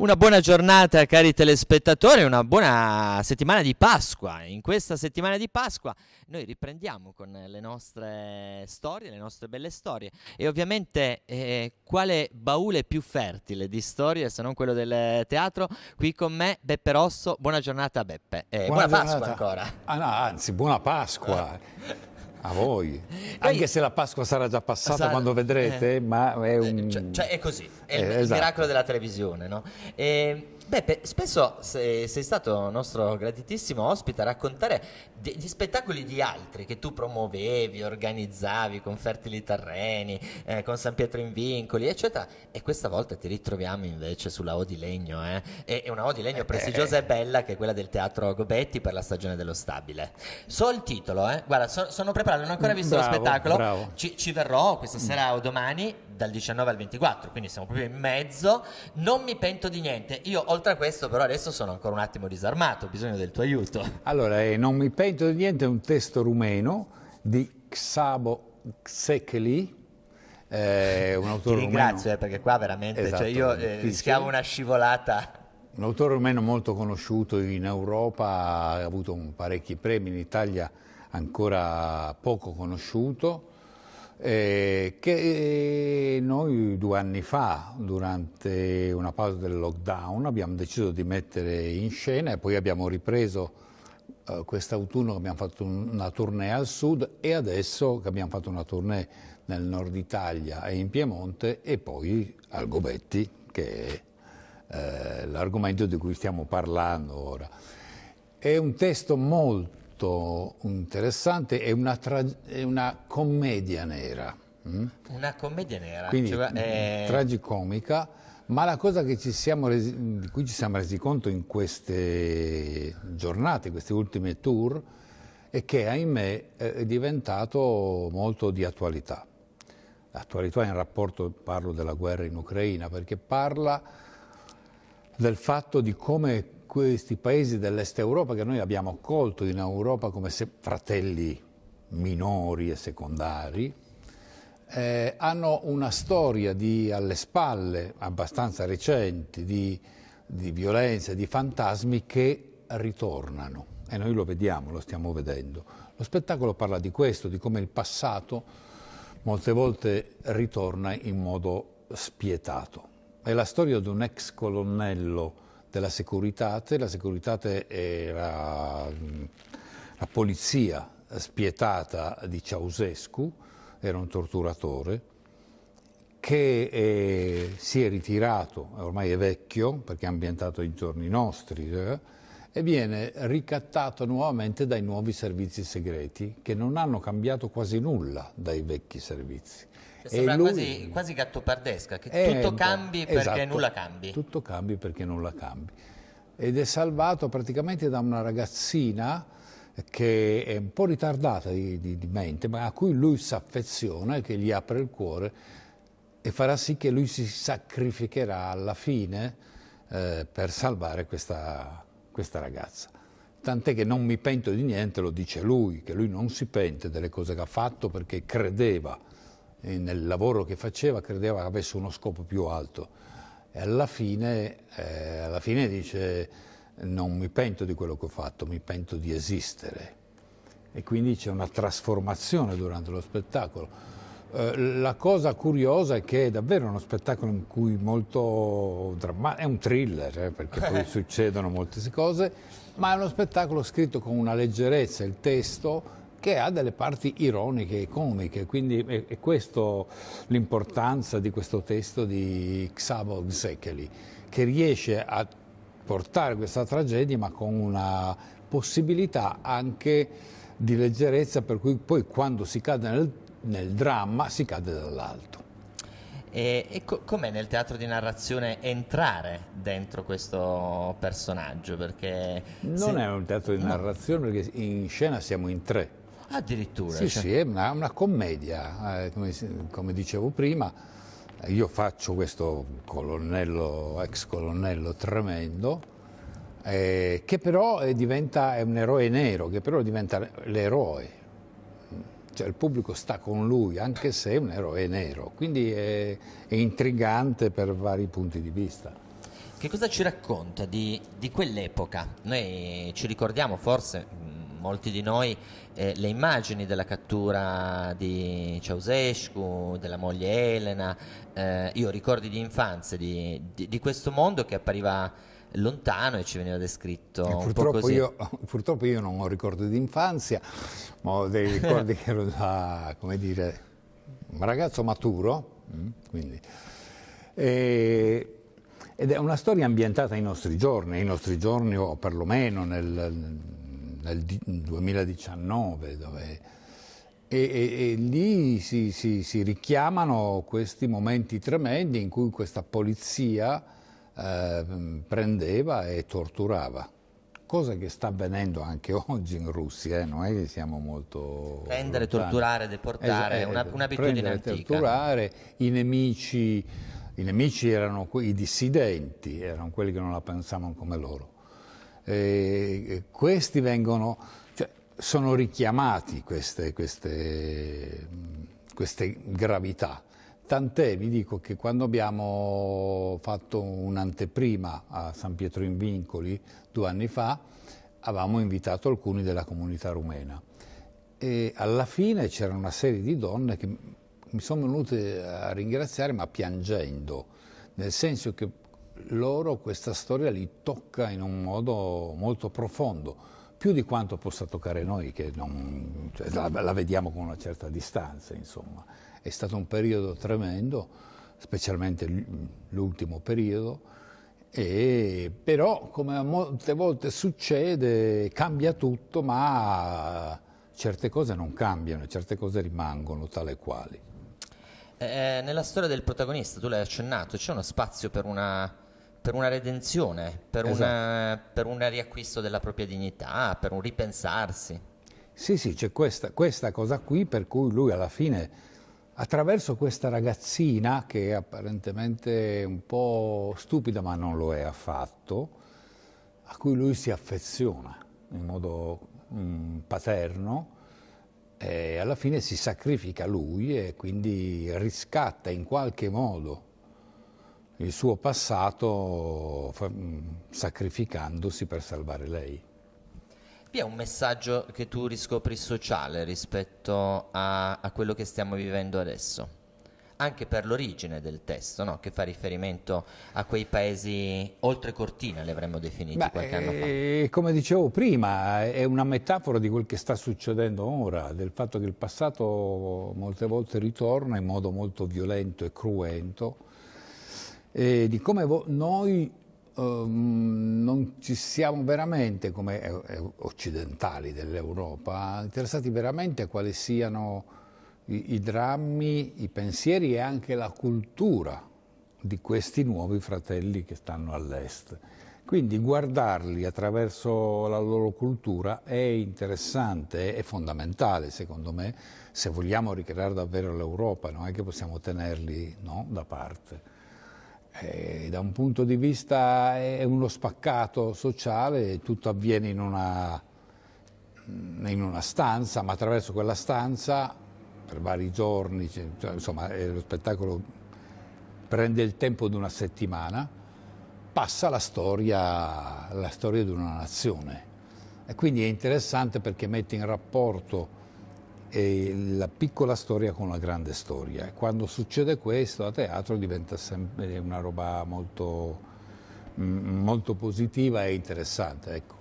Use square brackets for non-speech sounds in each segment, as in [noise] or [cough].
Una buona giornata cari telespettatori, una buona settimana di Pasqua. In questa settimana di Pasqua noi riprendiamo con le nostre storie, le nostre belle storie e ovviamente eh, quale baule più fertile di storie se non quello del teatro? Qui con me Beppe Rosso, buona giornata Beppe. Eh, buona, buona giornata. Pasqua ancora. Ah, no, anzi, buona Pasqua. Eh. A voi. Anche se la Pasqua sarà già passata Sar... quando vedrete, eh. ma è eh, un... Cioè, cioè è così, è eh, il, esatto. miracolo della televisione, no? E ehm, Beppe, spesso sei, sei stato nostro gratitissimo ospite a raccontare degli spettacoli di altri che tu promuovevi, organizzavi con Fertili Terreni, eh, con San Pietro in Vincoli, eccetera. E questa volta ti ritroviamo invece sulla O di Legno, eh? e, e una O di Legno eh prestigiosa e bella che è quella del Teatro Gobetti per la stagione dello Stabile. So il titolo, eh? guarda, so, sono preparato, non ho ancora mm, visto bravo, lo spettacolo, ci, ci, verrò questa sera o domani, dal 19 al 24, quindi siamo proprio in mezzo, non mi pento di niente. Io oltre a questo però adesso sono ancora un attimo disarmato, ho bisogno del tuo aiuto. Allora, eh, Non mi pento di niente è un testo rumeno di Xabo Xecheli, eh, un autore Ti ringrazio eh, perché qua veramente cioè, esatto, cioè io eh, rischiavo una scivolata. Un autore rumeno molto conosciuto in Europa, ha avuto parecchi premi, in Italia ancora poco conosciuto eh, che eh, noi due anni fa, durante una pausa del lockdown, abbiamo deciso di mettere in scena e poi abbiamo ripreso eh, quest'autunno che abbiamo fatto una tournée al sud e adesso che abbiamo fatto una tournée nel nord Italia e eh, in Piemonte e poi al Gobetti, che è eh, l'argomento di cui stiamo parlando ora. È un testo molto molto interessante, è una, è una commedia nera. Mm? Una commedia nera, quindi cioè, è... Eh, mm, tragicomica, ma la cosa resi, di cui ci siamo resi conto in queste giornate, queste ultime tour, è che ahimè è diventato molto di attualità. Attualità in rapporto, parlo della guerra in Ucraina, perché parla del fatto di come questi paesi dell'est Europa che noi abbiamo accolto in Europa come fratelli minori e secondari, eh, hanno una storia di, alle spalle abbastanza recente di, di violenza, di fantasmi che ritornano. E noi lo vediamo, lo stiamo vedendo. Lo spettacolo parla di questo, di come il passato molte volte ritorna in modo spietato. È la storia di un ex colonnello della Securitate. La Securitate era la polizia spietata di Ceausescu, era un torturatore, che eh, si è ritirato, ormai è vecchio perché è ambientato intorno ai nostri, eh, e viene ricattato nuovamente dai nuovi servizi segreti che non hanno cambiato quasi nulla dai vecchi servizi. Cioè, sembra lui, quasi, quasi gattopardesca, che è, eh, tutto cambi esatto, perché nulla cambi. Tutto cambi perché nulla cambi. Ed è salvato praticamente da una ragazzina che è un po' ritardata di, di, di mente, ma a cui lui si affeziona e che gli apre il cuore e farà sì che lui si sacrificherà alla fine eh, per salvare questa, questa ragazza. Tant'è che non mi pento di niente, lo dice lui, che lui non si pente delle cose che ha fatto perché credeva eh, nel lavoro che faceva, credeva che avesse uno scopo più alto. E alla fine, eh, alla fine dice non mi pento di quello che ho fatto, mi pento di esistere. E quindi c'è una trasformazione durante lo spettacolo eh, la cosa curiosa è che è davvero uno spettacolo in cui molto drammatico, è un thriller, eh, perché poi eh. succedono molte cose, ma è uno spettacolo scritto con una leggerezza, il testo che ha delle parti ironiche e comiche, quindi è, è questo l'importanza di questo testo di Xabo Gsekeli, che riesce a portare questa tragedia ma con una possibilità anche di leggerezza per cui poi quando si cade nel nel dramma si cade dall'alto. E, e co- com'è nel teatro di narrazione entrare dentro questo personaggio? Perché non se... è un teatro di narrazione no. perché in scena siamo in tre. Addirittura. Sì, cioè... sì, è una, una commedia, eh, come, come, dicevo prima. Io faccio questo colonnello, ex colonnello tremendo, eh, che però eh, diventa, è un eroe nero, che però diventa l'eroe cioè il pubblico sta con lui, anche se è un eroe nero, quindi è, è intrigante per vari punti di vista. Che cosa ci racconta di, di quell'epoca? Noi ci ricordiamo forse, mm, molti di noi, eh, le immagini della cattura di Ceausescu, della moglie Elena, eh, io ricordi di infanzia di, di, di questo mondo che appariva lontano e ci veniva descritto e un po' così. Io, [laughs] purtroppo io non ho ricordi di infanzia, ma ho dei ricordi che ero da, come dire, un ragazzo maturo, mm, quindi, e, ed è una storia ambientata ai nostri giorni, ai nostri giorni o perlomeno nel, nel 2019, dove... E, e, e, lì si, si, si, richiamano questi momenti tremendi in cui questa polizia Ehm, prendeva e torturava. Cosa che sta avvenendo anche [laughs] oggi in Russia, eh? non è che siamo molto... Prendere, lontani. torturare, deportare, è eh, una, un'abitudine prendere, antica. torturare, i nemici, i nemici erano i dissidenti, erano quelli che non la pensavano come loro. E questi vengono, cioè, sono richiamati queste, queste, queste gravità Tant'è, vi dico che quando abbiamo fatto un'anteprima a San Pietro in Vincoli due anni fa, avevamo invitato alcuni della comunità rumena e alla fine c'era una serie di donne che mi sono venute a ringraziare ma piangendo, nel senso che loro questa storia li tocca in un modo molto profondo, più di quanto possa toccare noi che non, cioè, la, la vediamo con una certa distanza, insomma. È stato un periodo tremendo, specialmente l'ultimo periodo, e però come molte volte succede cambia tutto, ma certe cose non cambiano, certe cose rimangono tale quali. Eh, eh, nella storia del protagonista, tu l'hai accennato, c'è uno spazio per una, per una redenzione, per, esatto. una, per un riacquisto della propria dignità, per un ripensarsi. Sì, sì, c'è questa, questa, cosa qui per cui lui alla fine attraverso questa ragazzina che apparentemente è un po' stupida ma non lo è affatto, a cui lui si affeziona in modo mm, paterno e alla fine si sacrifica lui e quindi riscatta in qualche modo il suo passato mm, sacrificandosi per salvare lei. Vi è un messaggio che tu riscopri sociale rispetto a, a quello che stiamo vivendo adesso? anche per l'origine del testo, no? che fa riferimento a quei paesi oltre cortina, li avremmo definiti Beh, qualche anno fa. Eh, come dicevo prima, è una metafora di quel che sta succedendo ora, del fatto che il passato molte volte ritorna in modo molto violento e cruento, e eh, di come noi Um, non ci siamo veramente, come eh, eh, occidentali dell'Europa, interessati veramente a quali siano i, i, drammi, i pensieri e anche la cultura di questi nuovi fratelli che stanno all'est. Quindi guardarli attraverso la loro cultura è interessante, è fondamentale secondo me, se vogliamo ricreare davvero l'Europa, non è che possiamo tenerli no, da parte eh, da un punto di vista è uno spaccato sociale, tutto avviene in una, in una stanza, ma attraverso quella stanza per vari giorni, cioè, cioè insomma eh, lo spettacolo prende il tempo di una settimana, passa la storia, la storia di una nazione. E quindi è interessante perché mette in rapporto e la piccola storia con la grande storia. Quando succede questo a teatro diventa sempre una roba molto, mm, molto positiva e interessante. Ecco.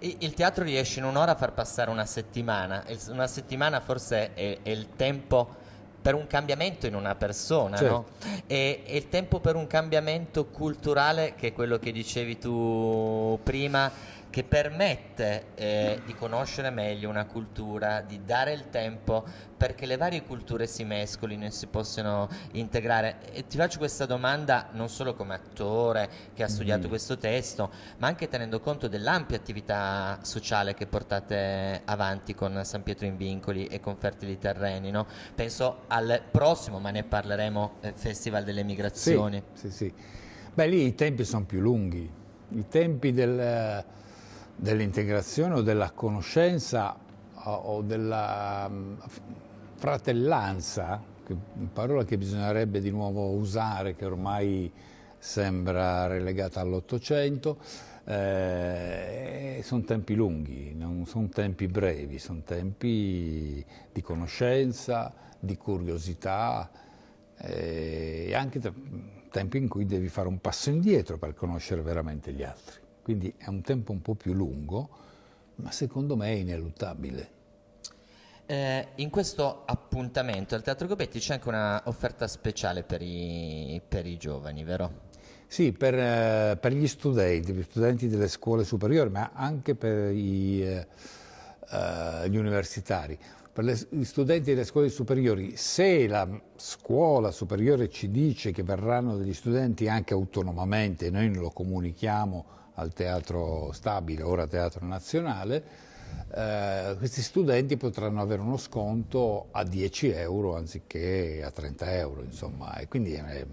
Il teatro riesce in un'ora a far passare una settimana, una settimana forse è, è il tempo per un cambiamento in una persona, certo. no? E, e il tempo per un cambiamento culturale, che è quello che dicevi tu prima, che permette eh, di conoscere meglio una cultura, di dare il tempo perché le varie culture si mescolino e si possano integrare. E ti faccio questa domanda non solo come attore che ha mm-hmm. studiato mm. questo testo, ma anche tenendo conto dell'ampia attività sociale che portate avanti con San Pietro in Vincoli e con Fertili Terreni. No? Penso al prossimo, ma ne parleremo, eh, Festival delle Migrazioni. Sì, sì, sì. Beh, lì i tempi sono più lunghi. I tempi del dell'integrazione o della conoscenza o della mm, fratellanza, parola che bisognerebbe di nuovo usare, che ormai sembra relegata all'Ottocento, eh, sono tempi lunghi, non sono tempi brevi, sono tempi di conoscenza, di curiosità eh, e anche tempi in cui devi fare un passo indietro per conoscere veramente gli altri quindi è un tempo un po' più lungo, ma secondo me è ineluttabile. Eh, in questo appuntamento al Teatro Gobetti c'è anche un'offerta speciale per i, per i, giovani, vero? Sì, per, eh, per, gli studenti, gli studenti delle scuole superiori, ma anche per i, eh, eh gli universitari. Per le, gli studenti delle scuole superiori, se la scuola superiore ci dice che verranno degli studenti anche autonomamente, noi non lo comunichiamo al Teatro Stabile, ora Teatro Nazionale, eh, questi studenti potranno avere uno sconto a 10 euro anziché a 30 euro, insomma, e quindi è eh,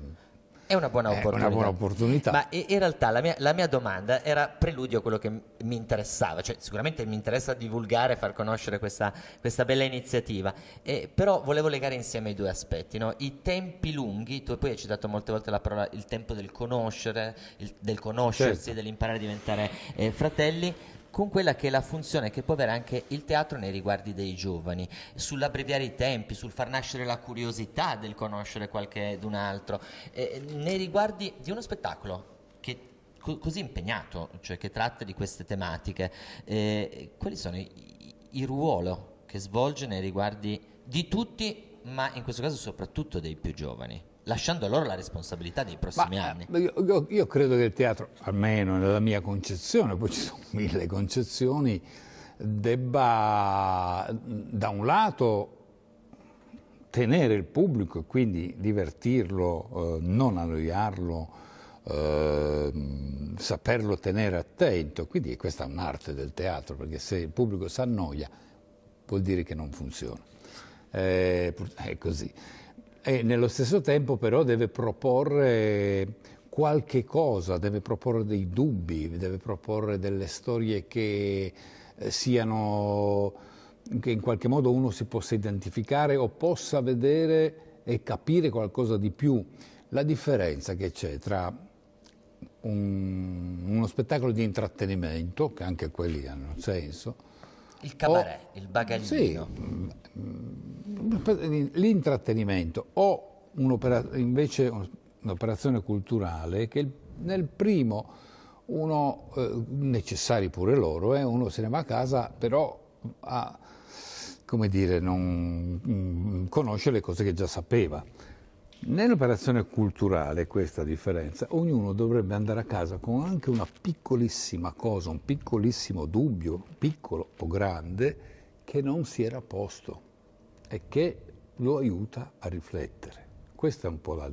è una buona opportunità. Una buona opportunità. Ma in realtà la mia, la mia, domanda era preludio a quello che mi interessava, cioè sicuramente mi interessa divulgare e far conoscere questa, questa bella iniziativa, eh, però volevo legare insieme i due aspetti, no? i tempi lunghi, tu poi hai citato molte volte la parola il tempo del conoscere, il, del conoscersi, certo. dell'imparare a diventare eh, fratelli, con quella che è la funzione che può avere anche il teatro nei riguardi dei giovani, sull'abbreviare i tempi, sul far nascere la curiosità del conoscere qualche d'un altro, eh, nei riguardi di uno spettacolo che co- così impegnato, cioè che tratta di queste tematiche, eh, quali sono i, i ruolo che svolge nei riguardi di tutti, ma in questo caso soprattutto dei più giovani? lasciando loro la responsabilità dei prossimi Ma, anni. Eh, io, io, io, credo che il teatro, almeno nella mia concezione, poi ci sono mille concezioni, debba da un lato tenere il pubblico e quindi divertirlo, eh, non annoiarlo, eh, saperlo tenere attento. Quindi questa è un'arte del teatro, perché se il pubblico si annoia vuol dire che non funziona. Eh, è così e nello stesso tempo però deve proporre qualche cosa, deve proporre dei dubbi, deve proporre delle storie che eh, siano che in qualche modo uno si possa identificare o possa vedere e capire qualcosa di più. La differenza che c'è tra un, uno spettacolo di intrattenimento, che anche quelli hanno senso, il cabaret, o, il bagaglino. Sì, l'intrattenimento o invece un'operazione culturale che nel primo uno, eh, necessari pure loro, eh, uno se ne va a casa però a, come dire, non mm, conosce le cose che già sapeva. Nell'operazione culturale questa differenza, ognuno dovrebbe andare a casa con anche una piccolissima cosa, un piccolissimo dubbio, piccolo o grande, che non si era posto è che lo aiuta a riflettere. Questa è un po' la,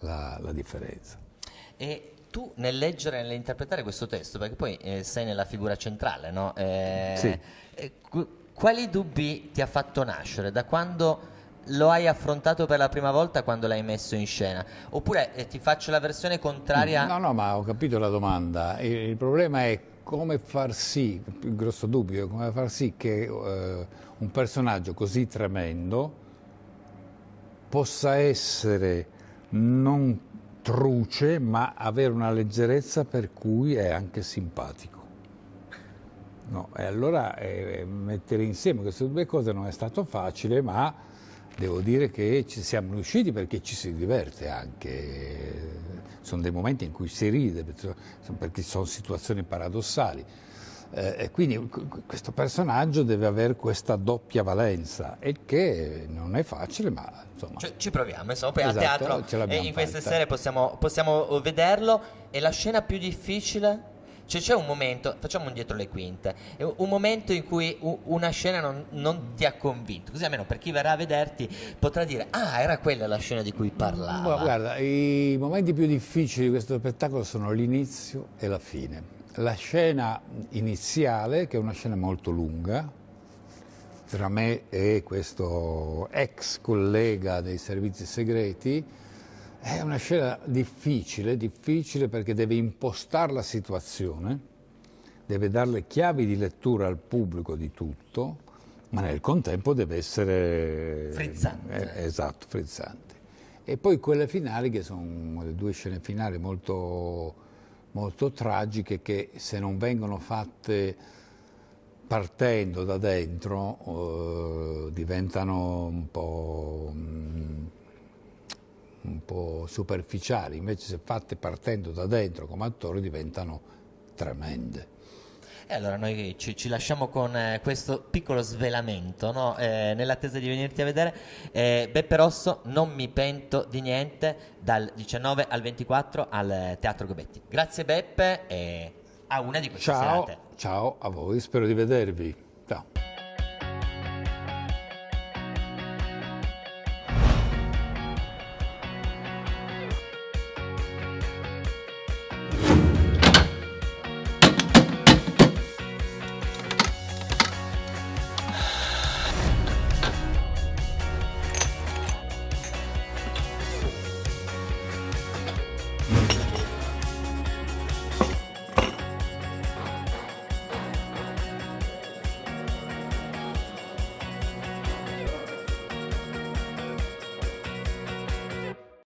la, la differenza. E tu nel leggere, e nell'interpretare questo testo, perché poi eh, sei nella figura centrale, no? Eh, sì. eh, quali dubbi ti ha fatto nascere da quando lo hai affrontato per la prima volta quando l'hai messo in scena? Oppure eh, ti faccio la versione contraria? No, no, ma ho capito la domanda. il, il problema è come far sì, il grosso dubbio, come far sì che eh, un personaggio così tremendo possa essere non truce ma avere una leggerezza per cui è anche simpatico. No, e allora eh, mettere insieme queste due cose non è stato facile, ma devo dire che ci siamo riusciti perché ci si diverte anche, sono dei momenti in cui si ride perché sono situazioni paradossali. Eh, quindi questo personaggio deve avere questa doppia valenza, il che non è facile, ma insomma. Ci, ci proviamo, insomma, poi esatto, a teatro in queste fatta. sere possiamo, possiamo vederlo. E la scena più difficile cioè c'è un momento, facciamo un dietro le quinte, un momento in cui una scena non, non, ti ha convinto, così almeno per chi verrà a vederti potrà dire ah era quella la scena di cui parlavo. guarda, i momenti più difficili di questo spettacolo sono l'inizio e la fine. La scena iniziale, che è una scena molto lunga, tra me e questo ex collega dei servizi segreti, è una scena difficile, difficile perché deve impostare la situazione, deve dare le chiavi di lettura al pubblico di tutto, ma nel contempo deve essere... Frizzante. Eh, esatto, frizzante. E poi quelle finali, che sono le due scene finali molto, molto tragiche, che se non vengono fatte partendo da dentro eh, diventano un po' troppo superficiali, invece se fatte partendo da dentro come attore diventano tremende. E allora noi ci, ci lasciamo con eh, questo piccolo svelamento, no? eh, nell'attesa di venirti a vedere. Eh, Beppe Rosso, non mi pento di niente, dal 19 al 24 al Teatro Gobetti. Grazie Beppe e a una di queste ciao, serate. Ciao a voi, spero di vedervi. Ciao.